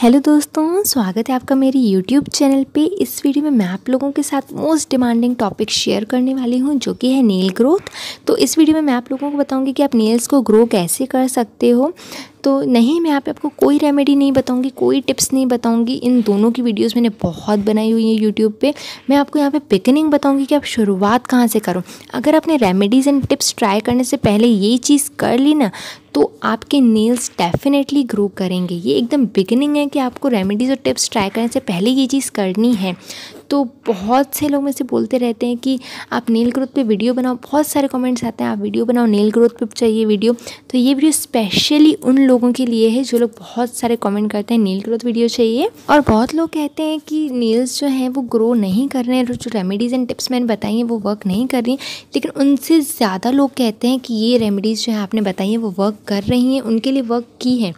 hello दोस्तों स्वागत है आपका मेरे यूट्यूब चैनल पे इस वीडियो में मैं आप लोगों के साथ मोस्ट डिमांडिंग टॉपिक शेयर करने वाली हूँ जो कि है नेल ग्रोथ तो इस वीडियो में मैं आप लोगों को बताऊँगी कि आप नेल्स को ग्रो कैसे कर सकते हो तो नहीं मैं यहाँ पे आपको कोई रेमेडी नहीं बताऊँगी कोई टिप्स नहीं बताऊँगी इन दोनों की वीडियोस मैंने बहुत बनाई हुई है यूट्यूब पे मैं आपको यहाँ पे पिकनिंग बताऊँगी कि आप शुरुआत कहाँ से करो अगर आपने रेमेडीज़ एंड टिप्स ट्राई करने से पहले ये चीज़ कर ली ना तो आपके नेल्स डेफिनेटली ग्रो करेंगे ये एकदम बिगनिंग है कि आपको रेमेडीज़ और टिप्स ट्राई करने से पहले ये चीज़ करनी है तो बहुत से लोग मुझसे बोलते रहते हैं कि आप नेल ग्रोथ पे वीडियो बनाओ बहुत सारे कमेंट्स आते हैं आप वीडियो बनाओ नेल ग्रोथ पे चाहिए वीडियो तो ये वीडियो स्पेशली उन लोगों के लिए है जो लोग बहुत सारे कमेंट करते हैं नेल ग्रोथ वीडियो चाहिए और बहुत लोग कहते हैं कि नेल्स जो हैं वो ग्रो नहीं कर रहे हैं जो रेमेडीज़ एंड टिप्स मैंने बताई हैं वो वर्क नहीं कर रही हैं लेकिन उनसे ज़्यादा लोग कहते हैं कि ये रेमेडीज़ जो है आपने बताई हैं वो वर्क कर रही हैं उनके लिए वर्क की हैं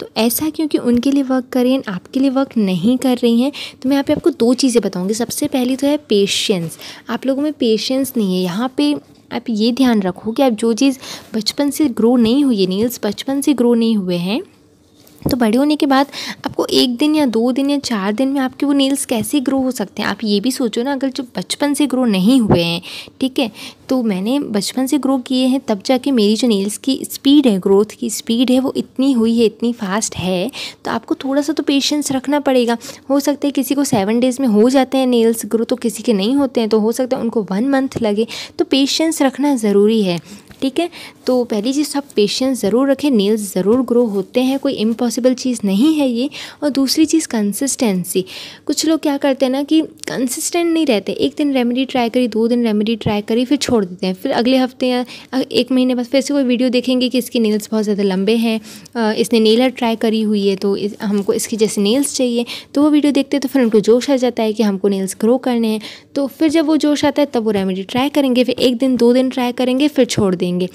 तो ऐसा क्योंकि उनके लिए वर्क कर रही हैं आपके लिए वर्क नहीं कर रही हैं तो मैं यहाँ पे आपको दो चीज़ें बताऊँगी बताऊँगी सबसे पहली तो है पेशेंस आप लोगों में पेशेंस नहीं है यहाँ पे आप ये ध्यान रखो कि आप जो चीज़ बचपन से ग्रो नहीं हुई है नील्स बचपन से ग्रो नहीं हुए हैं तो बड़े होने के बाद आपको एक दिन या दो दिन या चार दिन में आपके वो नेल्स कैसे ग्रो हो सकते हैं आप ये भी सोचो ना अगर जो बचपन से ग्रो नहीं हुए हैं ठीक है तो मैंने बचपन से ग्रो किए हैं तब जाके मेरी जो नेल्स की स्पीड है ग्रोथ की स्पीड है वो इतनी हुई है इतनी फास्ट है तो आपको थोड़ा सा तो पेशेंस रखना पड़ेगा हो सकता है किसी को सेवन डेज़ में हो जाते हैं नेल्स ग्रो तो किसी के नहीं होते हैं तो हो सकता है उनको वन मंथ लगे तो पेशेंस रखना ज़रूरी है ठीक है तो पहली चीज़ तो आप पेशेंस ज़रूर रखें नेल्स ज़रूर ग्रो होते हैं कोई इम्पॉसिबल चीज़ नहीं है ये और दूसरी चीज़ कंसिस्टेंसी कुछ लोग क्या करते हैं ना कि कंसिस्टेंट नहीं रहते एक दिन रेमेडी ट्राई करी दो दिन रेमेडी ट्राई करी फिर छोड़ देते हैं फिर अगले हफ्ते या एक महीने बाद फिर से कोई वीडियो देखेंगे कि इसकी नेल्स बहुत ज़्यादा लंबे हैं इसने नेलर ट्राई करी हुई है तो हमको इसके जैसे नेल्स चाहिए तो वो वीडियो देखते हैं तो फिर उनको जोश आ जाता है कि हमको नेल्स ग्रो करने हैं तो फिर जब वो जोश आता है तब वो रेमेडी ट्राई करेंगे फिर एक दिन दो दिन ट्राई करेंगे फिर छोड़ दें देंगे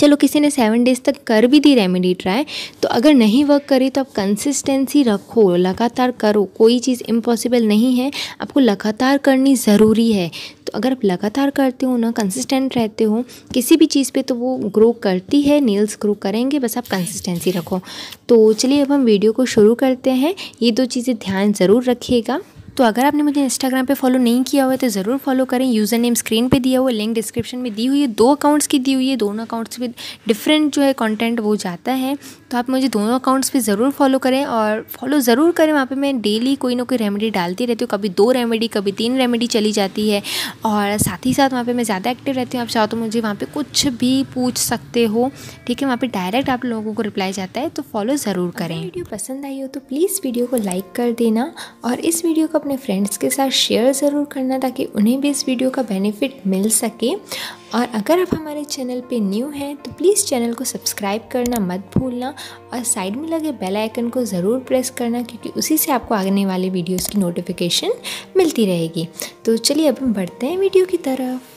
चलो किसी ने सेवन डेज़ तक कर भी दी रेमेडी ट्राई तो अगर नहीं वर्क करी तो आप कंसिस्टेंसी रखो लगातार करो कोई चीज़ इम्पॉसिबल नहीं है आपको लगातार करनी ज़रूरी है तो अगर आप लगातार करते हो ना कंसिस्टेंट रहते हो किसी भी चीज़ पे तो वो ग्रो करती है नेल्स ग्रो करेंगे बस आप कंसिस्टेंसी रखो तो चलिए अब हम वीडियो को शुरू करते हैं ये दो चीज़ें ध्यान ज़रूर रखिएगा तो अगर आपने मुझे इंस्टाग्राम पे फॉलो नहीं किया हुआ है तो ज़रूर फॉलो करें यूज़र नेम स्क्रीन पे दिया हुआ लिंक डिस्क्रिप्शन में दी हुई है दो अकाउंट्स की दी हुई है दोनों अकाउंट्स पे डिफरेंट जो है कंटेंट वो जाता है तो आप मुझे दोनों अकाउंट्स पे ज़रूर फॉलो करें और फॉलो ज़रूर करें वहाँ पे मैं डेली कोई ना कोई रेमेडी डालती रहती हूँ कभी दो रेमेडी कभी तीन रेमेडी चली जाती है और साथ ही साथ वहाँ पे मैं ज़्यादा एक्टिव रहती हूँ आप चाहो तो मुझे वहाँ पे कुछ भी पूछ सकते हो ठीक है वहाँ पर डायरेक्ट आप लोगों को रिप्लाई जाता है तो फॉलो ज़रूर करें वीडियो पसंद आई हो तो प्लीज़ वीडियो को लाइक कर देना और इस वीडियो को अपने फ्रेंड्स के साथ शेयर ज़रूर करना ताकि उन्हें भी इस वीडियो का बेनिफिट मिल सके और अगर आप हमारे चैनल पे न्यू हैं तो प्लीज़ चैनल को सब्सक्राइब करना मत भूलना और साइड में लगे बेल आइकन को ज़रूर प्रेस करना क्योंकि उसी से आपको आने वाले वीडियोस की नोटिफिकेशन मिलती रहेगी तो चलिए अब हम बढ़ते हैं वीडियो की तरफ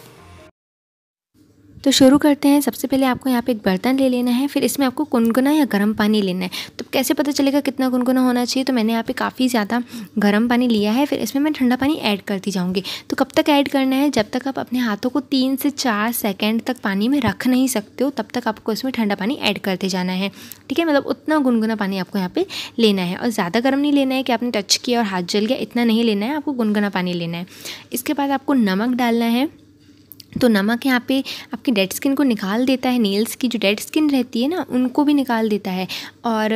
तो शुरू करते हैं सबसे पहले आपको यहाँ पे एक बर्तन ले लेना है फिर इसमें आपको गुनगुना या गर्म पानी लेना है तो कैसे पता चलेगा कितना गुनगुना होना चाहिए तो मैंने यहाँ पे काफ़ी ज़्यादा गर्म पानी लिया है फिर इसमें मैं ठंडा पानी ऐड करती जाऊँगी तो कब तक ऐड करना है जब तक आप अपने हाथों को तीन से चार सेकेंड तक पानी में रख नहीं सकते हो तब तक आपको इसमें ठंडा पानी ऐड करते जाना है ठीक है मतलब उतना गुनगुना पानी आपको यहाँ पर लेना है और ज़्यादा गर्म नहीं लेना है कि आपने टच किया और हाथ जल गया इतना नहीं लेना है आपको गुनगुना पानी लेना है इसके बाद आपको नमक डालना है तो नमक यहाँ पे आपकी डेड स्किन को निकाल देता है नेल्स की जो डेड स्किन रहती है ना उनको भी निकाल देता है और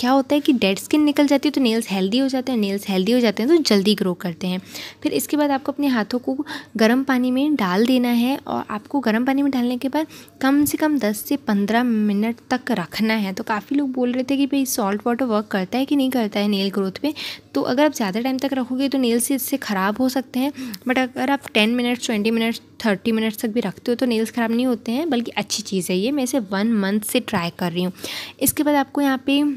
क्या होता है कि डेड स्किन निकल जाती है तो नेल्स हेल्दी हो जाते हैं नेल्स हेल्दी हो जाते हैं तो जल्दी ग्रो करते हैं फिर इसके बाद आपको अपने हाथों को गर्म पानी में डाल देना है और आपको गर्म पानी में डालने के बाद कम से कम दस से पंद्रह मिनट तक रखना है तो काफ़ी लोग बोल रहे थे कि भाई सॉल्ट वाटर वर्क करता है कि नहीं करता है नेल ग्रोथ पर तो अगर आप ज़्यादा टाइम तक रखोगे तो नेल्स इससे ख़राब हो सकते हैं बट अगर आप ten minutes twenty minutes thirty forty minutes तक भी रखते हो तो नेल्स ख़राब नहीं होते हैं बल्कि अच्छी चीज़ है ये मैं इसे वन मंथ से ट्राई कर रही हूँ इसके बाद आपको यहाँ पर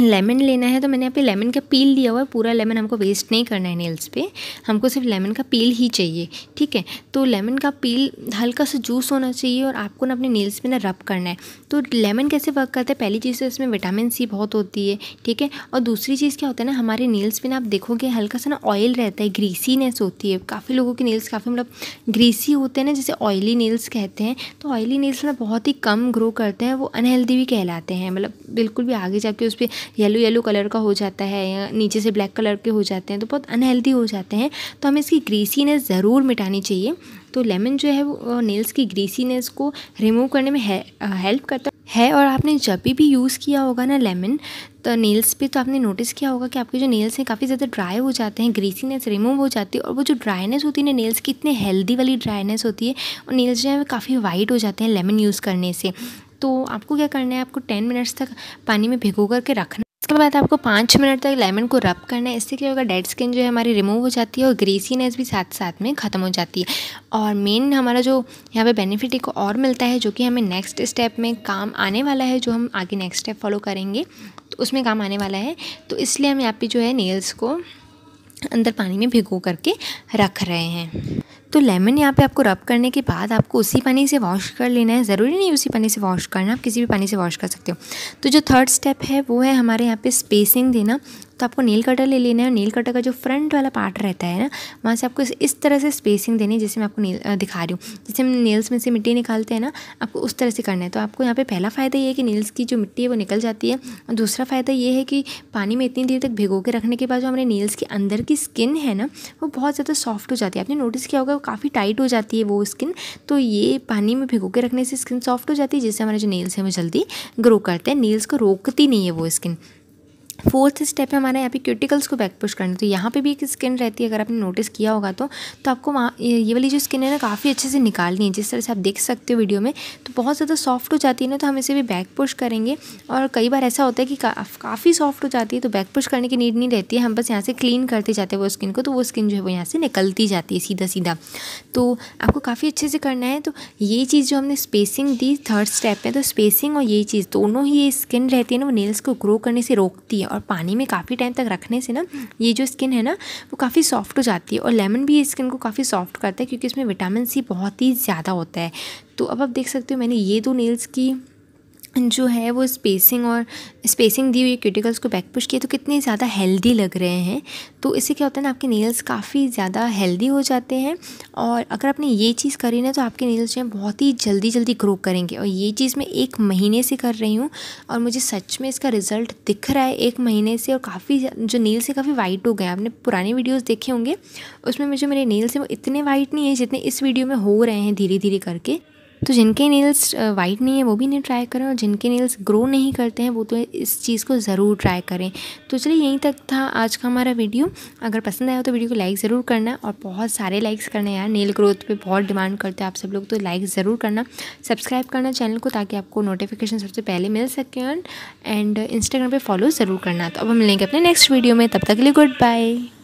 लेमन लेना है तो मैंने यहाँ पे लेमन का पील लिया हुआ है पूरा लेमन हमको वेस्ट नहीं करना है नेल्स पे हमको सिर्फ लेमन का पील ही चाहिए ठीक है तो लेमन का पील हल्का सा जूस होना चाहिए और आपको ना अपने नेल्स पे ना रब करना है तो लेमन कैसे वर्क करता है पहली चीज़ तो इसमें विटामिन सी बहुत होती है ठीक है और दूसरी चीज़ क्या होता है ना हमारे नेल्स पर ना आप देखोगे हल्का सा ना ऑयल रहता है ग्रीसीनेस होती है काफ़ी लोगों के नेल्स काफ़ी मतलब ग्रीसी होते हैं ना जैसे ऑयली नेल्स कहते हैं तो ऑयली नेल्स ना बहुत ही कम ग्रो करते हैं वो अनहेल्दी भी कहलाते हैं मतलब बिल्कुल भी आगे जाके उस पर येलो येलो कलर का हो जाता है या नीचे से ब्लैक कलर के हो जाते हैं तो बहुत अनहेल्दी हो जाते हैं तो हमें इसकी ग्रीसीनेस ज़रूर मिटानी चाहिए तो लेमन जो है वो नेल्स की ग्रीसीनेस को रिमूव करने में है, हेल्प करता है और आपने जब भी यूज़ किया होगा ना लेमन तो नेल्स पे तो आपने नोटिस किया होगा कि आपके जो नेल्स हैं काफ़ी ज़्यादा ड्राई हो जाते हैं ग्रीसीनेस रिमूव हो जाती है और वो जो ड्राइनेस होती है ना नेल्स की इतने हेल्दी वाली ड्राइनेस होती है और नेल्स जो है काफ़ी वाइट हो जाते हैं लेमन यूज़ करने से तो आपको क्या करना है आपको टेन मिनट्स तक पानी में भिगो करके रखना इसके बाद आपको पाँच मिनट तक लेमन को रब करना है इससे क्या होगा डेड स्किन जो है हमारी रिमूव हो जाती है और ग्रेसीनेस भी साथ साथ में ख़त्म हो जाती है और मेन हमारा जो यहाँ पे बेनिफिट एक और मिलता है जो कि हमें नेक्स्ट स्टेप में काम आने वाला है जो हम आगे नेक्स्ट स्टेप फॉलो करेंगे तो उसमें काम आने वाला है तो इसलिए हम यहाँ पर जो है नेल्स को अंदर पानी में भिगो करके रख रहे हैं तो लेमन यहाँ पे आपको रब करने के बाद आपको उसी पानी से वॉश कर लेना है ज़रूरी नहीं उसी पानी से वॉश करना आप किसी भी पानी से वॉश कर सकते हो तो जो थर्ड स्टेप है वो है हमारे यहाँ पे स्पेसिंग देना तो आपको नील कटर ले लेना है और नील कटर का जो फ्रंट वाला पार्ट रहता है ना वहाँ से आपको इस तरह से स्पेसिंग देनी है जैसे मैं आपको नील दिखा रही हूँ जैसे हम नेल्स में से मिट्टी निकालते हैं ना आपको उस तरह से करना है तो आपको यहाँ पर पहला फ़ायदा ये है कि नील्स की जो मिट्टी है वो निकल जाती है और दूसरा फ़ायदा ये है कि पानी में इतनी देर तक भिगो के रखने के बाद जो हमारे नील्स के अंदर की स्किन है ना वो बहुत ज़्यादा सॉफ्ट हो जाती है आपने नोटिस किया होगा काफ़ी टाइट हो जाती है वो स्किन तो ये पानी में भिगो के रखने से स्किन सॉफ्ट हो जाती है जिससे हमारे जो नेल्स हैं वो जल्दी ग्रो करते हैं नेल्स को रोकती नहीं है वो स्किन फोर्थ स्टेप है हमारे यहाँ पे क्यूटिकल्स को बैक पुश करना तो यहाँ पे भी एक स्किन रहती है अगर आपने नोटिस किया होगा तो तो आपको वहाँ ये वाली जो स्किन है ना काफ़ी अच्छे से निकालनी है जिस तरह से आप देख सकते हो वीडियो में तो बहुत ज़्यादा सॉफ्ट हो जाती है ना तो हम इसे भी बैक पुश करेंगे और कई बार ऐसा होता है कि का, काफ़ी सॉफ्ट हो जाती है तो बैक पुश करने की नीड नहीं रहती है हम बस यहाँ से क्लीन करते जाते हैं वो स्किन को तो वो स्किन जो है वो यहाँ से निकलती जाती है सीधा सीधा तो आपको काफ़ी अच्छे से करना है तो ये चीज़ जो हमने स्पेसिंग दी थर्ड स्टेप है तो स्पेसिंग और ये चीज़ दोनों ही ये स्किन रहती है ना वो नेल्स को ग्रो करने से रोकती है और पानी में काफ़ी टाइम तक रखने से ना ये जो स्किन है ना वो काफ़ी सॉफ्ट हो जाती है और लेमन भी स्किन को काफ़ी सॉफ्ट करता है क्योंकि इसमें विटामिन सी बहुत ही ज़्यादा होता है तो अब आप देख सकते हो मैंने ये दो नेल्स की जो है वो स्पेसिंग और स्पेसिंग दी हुई क्यूटिकल्स को बैक पुश किया तो कितने ज़्यादा हेल्दी लग रहे हैं तो इससे क्या होता है ना आपके नेल्स काफ़ी ज़्यादा हेल्दी हो जाते हैं और अगर आपने ये चीज़ करी ना तो आपके नेल्स जो हैं बहुत ही जल्दी जल्दी ग्रो करेंगे और ये चीज़ मैं एक महीने से कर रही हूँ और मुझे सच में इसका रिज़ल्ट दिख रहा है एक महीने से और काफ़ी जो नेल्स है काफ़ी वाइट हो गए आपने पुराने वीडियोज़ देखे होंगे उसमें मुझे मेरे नेल्स हैं वो इतने वाइट नहीं है जितने इस वीडियो में हो रहे हैं धीरे धीरे करके तो जिनके नेल्स वाइट नहीं है वो भी इन्हें ट्राई करें और जिनके नेल्स ग्रो नहीं करते हैं वो तो इस चीज़ को ज़रूर ट्राई करें तो चलिए यहीं तक था आज का हमारा वीडियो अगर पसंद आया तो वीडियो को लाइक ज़रूर करना और बहुत सारे लाइक्स करना यार नेल ग्रोथ पे बहुत डिमांड करते हैं आप सब लोग तो लाइक ज़रूर करना सब्सक्राइब करना चैनल को ताकि आपको नोटिफिकेशन सबसे पहले मिल सके एंड इंस्टाग्राम पर फॉलो ज़रूर करना तो अब हम मिलेंगे अपने नेक्स्ट वीडियो में तब तक के लिए गुड बाय